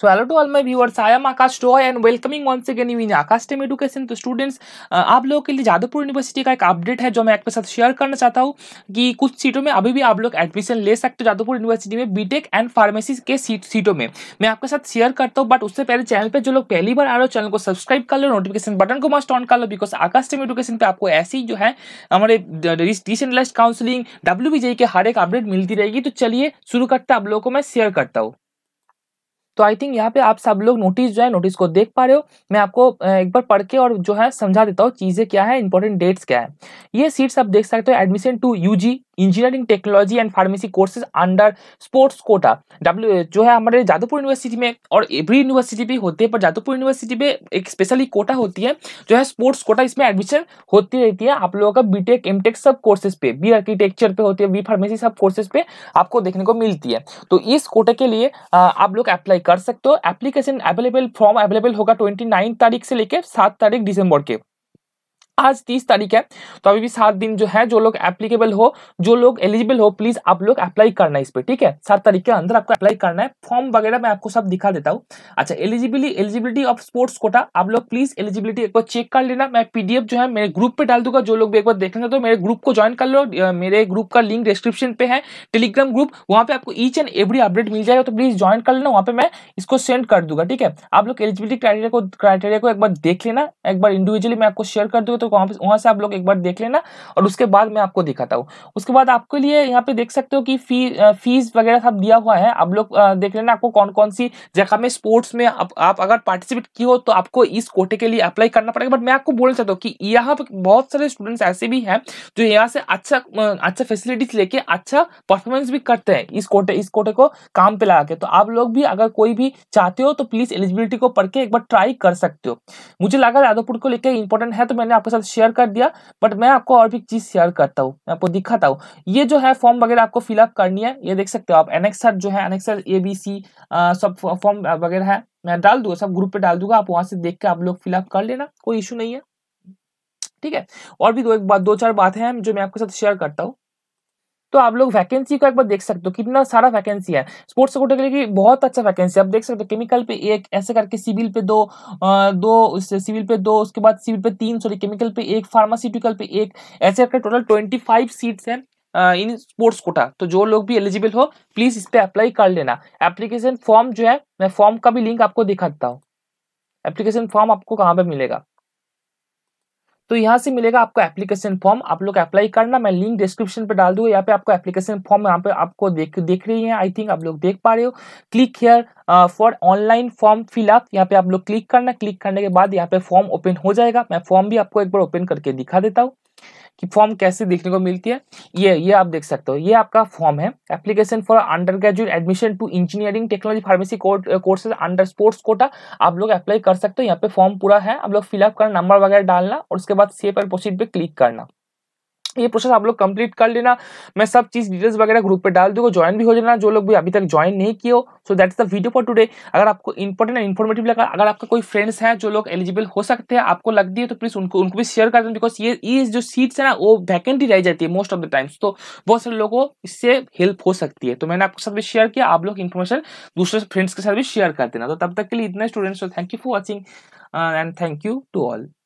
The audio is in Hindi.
so hello to all my viewers I am Akash Roy and welcoming one again you in Akash team education तो स्टूडेंट्स आप लोगों के लिए जादवपुर यूनिवर्सिटी का एक अपडेट है जो मैं आपके साथ शेयर करना चाहता हूँ कि कुछ सीटों में अभी भी आप लोग एडमिशन ले सकते हो जादवपुर यूनिवर्सिटी में टेक एंड फार्मेसी के सीट सीटों में मैं आपके साथ शेयर करता हूँ बट उससे पहले चैनल पर जो लोग पहली बार आ रहे हो चैनल को सब्सक्राइब कर लो नोटिफिकेशन बटन को मस्ट ऑन कर लो बिकॉज आकाश टेम एडुकेशन पर आपको ऐसी जो है हमारे डिसेंटलाइज काउंसिलिंग डब्ल्यू के हर एक अपडेट मिलती रहेगी तो चलिए शुरू करते आप लोगों को मैं शेयर करता हूँ तो आई थिंक यहाँ पे आप सब लोग नोटिस जो है नोटिस को देख पा रहे हो मैं आपको एक बार पढ़ के और जो है समझा देता हूँ चीज़ें क्या है इंपॉर्टेंट डेट्स क्या है ये सीट्स आप देख सकते हो admission to U G engineering technology and pharmacy courses under sports quota W जो है हमारे जादवपुर यूनिवर्सिटी में और एवरी यूनिवर्सिटी भी होती है पर जादवपुर यूनिवर्सिटी में एक स्पेशली कोटा होती है जो है स्पोर्ट्स कोटा इसमें एडमिशन होती रहती है आप लोगों का बीटेक एमटेक सब कोर्सेज पे बी आर्किटेक्चर पे होती है बी फार्मेसी सब कोर्सेज पे आपको देखने को मिलती है तो इस कोटे के लिए आप लोग अप्लाई कर सकते हो एप्लीकेशन अवेलेबल फॉर्म अवेलेबल होगा ट्वेंटी तारीख से लेकर सात तारीख दिसंबर के आज तीस तारीख है तो अभी भी सात दिन जो है जो लोग एप्लीकेबल हो जो लोग एलिजिबल हो प्लीज आप लोग अप्लाई करना है इस पर ठीक है सात तारीख के अंदर आपको अप्लाई करना है फॉर्म वगैरह मैं आपको सब दिखा देता हूँ अच्छा eligibility eligibility of sports quota आप लोग प्लीज एलिजिबिलिटी एक बार चेक कर लेना मैं पीडीएफ जो है मेरे ग्रुप पे डाल दूंगा जो लोग भी एक बार देखेंगे तो मेरे ग्रुप को ज्वाइन कर लो मेरे ग्रुप का लिंक डिस्क्रिप्शन पे है टेलीग्राम ग्रुप वहाँ पे आपको ईच एंड एवरी अपडेट मिल जाएगा तो प्लीज ज्वाइन कर लेना वहाँ पे मैं इसको सेंड कर दूंगा ठीक है आप लोग एलिजिबिलिटी क्राइटेरिया को क्राइटेरिया को एक बार देख लेना एक बार इंडिविजुअली मैं आपको शेयर कर दूंगा तो वहाँ वहाँ से आप लोग एक बार देख लेना और उसके बाद मैं आपको दिखाता हूँ उसके बाद आपके लिए यहाँ पे देख सकते हो कि फी फीस वगैरह सब दिया हुआ है आप लोग देख लेना आपको कौन कौन सी जगह में स्पोर्ट्स में आप, आप अगर पार्टिसिपेट की हो तो आपको इस कोटे के लिए अप्लाई करना पड़ेगा बट मैं आपको बोलना चाहता हूँ कि यहाँ पर बहुत सारे स्टूडेंट्स ऐसे भी हैं जो यहाँ से अच्छा अच्छा फैसिलिटीज लेके अच्छा परफॉर्मेंस भी करते हैं इस कोटे इस कोटे को काम पे लगा के तो आप लोग भी अगर कोई भी चाहते हो तो प्लीज एलिजिबिलिटी को पढ़ के एक बार ट्राई कर सकते हो मुझे लगा यादवपुर को लेकर इंपॉर्टेंट है तो मैंने आपके सा शेयर कर दिया बट मैं आपको और भी चीज शेयर करता हूँ आपको दिखाता हूँ ये जो है फॉर्म वगैरह आपको फिलअप करनी है ये देख सकते हो आप एनेक्सर जो है एनेक्सर ए बी सी सब फॉर्म वगैरह है मैं डाल दूंगा सब ग्रुप पे डाल दूंगा आप वहां से देख के आप लोग फिलअप कर लेना कोई इशू नहीं है ठीक है और भी दो एक बात दो चार बातें हैं जो मैं आपके साथ शेयर करता हूँ तो आप लोग वैकेंसी को एक बार देख सकते हो कितना सारा वैकेंसी है स्पोर्ट्स कोटे के लिए बहुत अच्छा वैकेंसी आप देख सकते हो केमिकल पे एक ऐसे करके सिविल पे दो आ, दो सिविल पे दो उसके बाद सिविल पे तीन सॉरी केमिकल पे एक फार्मास्यूटिकल पे एक ऐसे करके टोटल ट्वेंटी फाइव सीट्स हैं इन स्पोर्ट्स कोटा तो जो लोग भी एलिजिबल हो प्लीज इस पर अप्लाई कर लेना एप्लीकेशन फॉर्म जो है मैं फॉर्म का भी लिंक आपको दिखाता हूँ एप्लीकेशन फॉर्म आपको कहाँ पे मिलेगा तो यहाँ से मिलेगा आपको एप्लीकेशन फॉर्म आप लोग अप्लाई करना मैं लिंक डिस्क्रिप्शन पे डाल दूंगा यहाँ पे आपको एप्लीकेशन फॉर्म यहाँ पे आपको देख देख रही है आई थिंक आप लोग देख पा रहे हो click here for online form fill up यहाँ पे आप लोग क्लिक करना क्लिक करने के बाद यहाँ पे फॉर्म ओपन हो जाएगा मैं फॉर्म भी आपको एक बार ओपन करके दिखा देता हूँ कि फॉर्म कैसे देखने को मिलती है ये ये आप देख सकते हो ये आपका फॉर्म है application for undergraduate admission to engineering technology pharmacy courses under sports quota आप लोग अप्लाई कर सकते हो यहाँ पे फॉर्म पूरा है आप लोग फिलअप करना नंबर वगैरह डालना और उसके बाद सेफ एंड प्रोसीड पर क्लिक करना ये प्रोसेस आप लोग कंप्लीट कर लेना मैं सब चीज डिटेल्स वगैरह ग्रुप पे डाल दूंगा ज्वाइन भी हो जाना जो लोग भी अभी तक ज्वाइन नहीं किए हो so is the video for today अगर आपको इंपॉर्टेंट एंड इन्फॉर्मेटिव लगा अगर आपका कोई फ्रेंड्स हैं जो लोग एलिजिबल हो सकते हैं आपको लगती है तो प्लीज उनको उनको भी शेयर कर देना बिकॉज ये ये जो सीट्स है ना वो वैकेंटी रह जाती है मोस्ट ऑफ द टाइम्स तो बहुत सारे लोगों इससे हेल्प हो सकती है तो मैंने आपके साथ भी शेयर किया आप लोग इन्फॉर्मेशन दूसरे फ्रेंड्स के साथ भी शेयर कर देना तो तब तक के लिए इतने students thank you for watching and thank you to all